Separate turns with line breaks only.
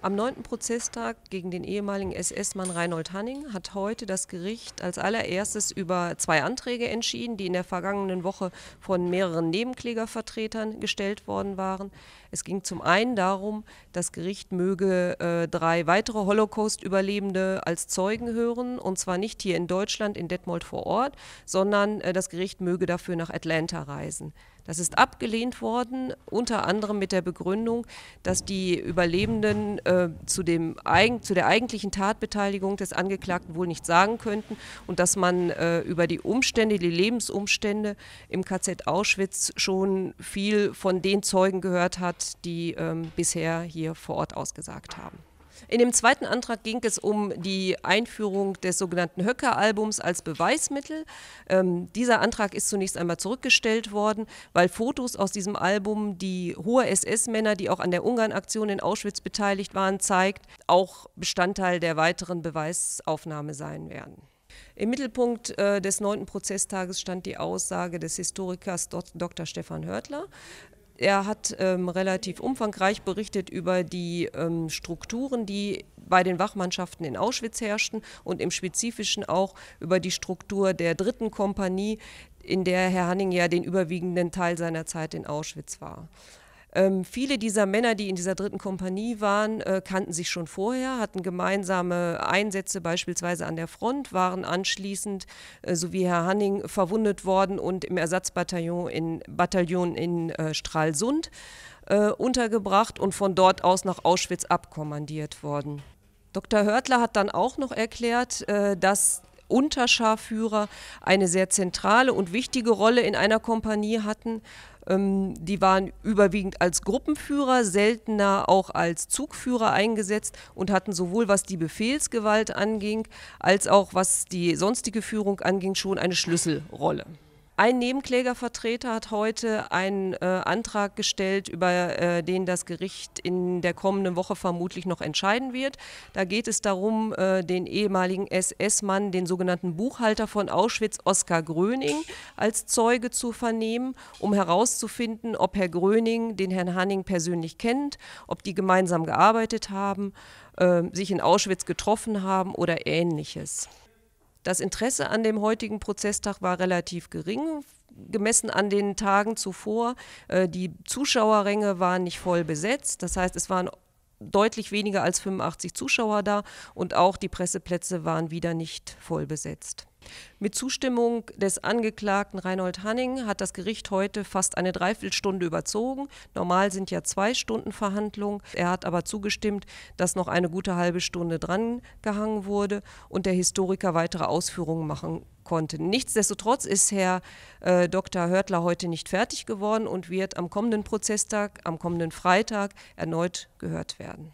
Am neunten Prozesstag gegen den ehemaligen SS-Mann Reinhold Hanning hat heute das Gericht als allererstes über zwei Anträge entschieden, die in der vergangenen Woche von mehreren Nebenklägervertretern gestellt worden waren. Es ging zum einen darum, das Gericht möge äh, drei weitere Holocaust-Überlebende als Zeugen hören, und zwar nicht hier in Deutschland, in Detmold vor Ort, sondern äh, das Gericht möge dafür nach Atlanta reisen. Das ist abgelehnt worden, unter anderem mit der Begründung, dass die Überlebenden äh, zu, dem, zu der eigentlichen Tatbeteiligung des Angeklagten wohl nichts sagen könnten und dass man äh, über die Umstände, die Lebensumstände im KZ Auschwitz schon viel von den Zeugen gehört hat, die äh, bisher hier vor Ort ausgesagt haben. In dem zweiten Antrag ging es um die Einführung des sogenannten Höcker-Albums als Beweismittel. Ähm, dieser Antrag ist zunächst einmal zurückgestellt worden, weil Fotos aus diesem Album, die hohe SS-Männer, die auch an der Ungarn-Aktion in Auschwitz beteiligt waren, zeigt, auch Bestandteil der weiteren Beweisaufnahme sein werden. Im Mittelpunkt äh, des neunten Prozesstages stand die Aussage des Historikers Dr. Stefan Hörtler, er hat ähm, relativ umfangreich berichtet über die ähm, Strukturen, die bei den Wachmannschaften in Auschwitz herrschten und im Spezifischen auch über die Struktur der dritten Kompanie, in der Herr Hanning ja den überwiegenden Teil seiner Zeit in Auschwitz war. Ähm, viele dieser Männer, die in dieser dritten Kompanie waren, äh, kannten sich schon vorher, hatten gemeinsame Einsätze beispielsweise an der Front, waren anschließend, äh, so wie Herr Hanning, verwundet worden und im Ersatzbataillon in, Bataillon in äh, Stralsund äh, untergebracht und von dort aus nach Auschwitz abkommandiert worden. Dr. Hörtler hat dann auch noch erklärt, äh, dass Unterscharführer eine sehr zentrale und wichtige Rolle in einer Kompanie hatten. Ähm, die waren überwiegend als Gruppenführer, seltener auch als Zugführer eingesetzt und hatten sowohl was die Befehlsgewalt anging, als auch was die sonstige Führung anging, schon eine Schlüsselrolle. Ein Nebenklägervertreter hat heute einen äh, Antrag gestellt, über äh, den das Gericht in der kommenden Woche vermutlich noch entscheiden wird. Da geht es darum, äh, den ehemaligen SS-Mann, den sogenannten Buchhalter von Auschwitz, Oskar Gröning, als Zeuge zu vernehmen, um herauszufinden, ob Herr Gröning den Herrn Hanning persönlich kennt, ob die gemeinsam gearbeitet haben, äh, sich in Auschwitz getroffen haben oder ähnliches. Das Interesse an dem heutigen Prozesstag war relativ gering, gemessen an den Tagen zuvor. Äh, die Zuschauerränge waren nicht voll besetzt, das heißt, es waren deutlich weniger als 85 Zuschauer da und auch die Presseplätze waren wieder nicht voll besetzt. Mit Zustimmung des Angeklagten Reinhold Hanning hat das Gericht heute fast eine Dreiviertelstunde überzogen. Normal sind ja zwei Stunden Verhandlung. Er hat aber zugestimmt, dass noch eine gute halbe Stunde drangehangen wurde und der Historiker weitere Ausführungen machen konnte. Nichtsdestotrotz ist Herr äh, Dr. Hörtler heute nicht fertig geworden und wird am kommenden Prozesstag, am kommenden Freitag erneut gehört werden.